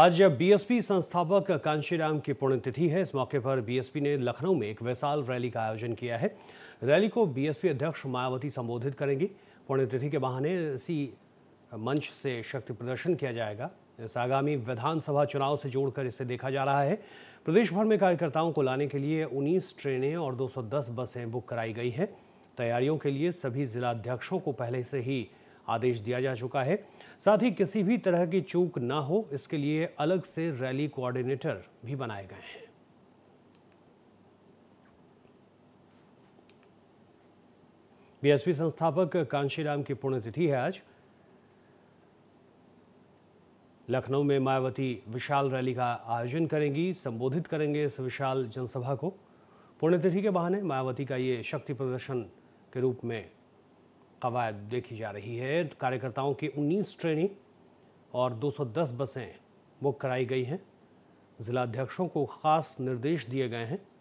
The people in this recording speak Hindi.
आज बीएसपी संस्थापक कांशीराम की पुण्यतिथि है इस मौके पर बीएसपी ने लखनऊ में एक विशाल रैली का आयोजन किया है रैली को बीएसपी अध्यक्ष मायावती संबोधित करेंगी पुण्यतिथि के बहाने इसी मंच से शक्ति प्रदर्शन किया जाएगा इस आगामी विधानसभा चुनाव से जोड़कर इसे देखा जा रहा है प्रदेश भर में कार्यकर्ताओं को लाने के लिए उन्नीस ट्रेनें और दो बसें बुक कराई गई हैं तैयारियों के लिए सभी जिलाध्यक्षों को पहले से ही आदेश दिया जा चुका है साथ ही किसी भी तरह की चूक ना हो इसके लिए अलग से रैली कोऑर्डिनेटर भी बनाए गए हैं बीएसपी संस्थापक कांशीराम की पुण्यतिथि है आज लखनऊ में मायावती विशाल रैली का आयोजन करेंगी संबोधित करेंगे इस विशाल जनसभा को पुण्यतिथि के बहाने मायावती का ये शक्ति प्रदर्शन के रूप में कवायद देखी जा रही है कार्यकर्ताओं की उन्नीस ट्रेनें और 210 बसें बुक कराई गई हैं ज़िलाध्यक्षों को ख़ास निर्देश दिए गए हैं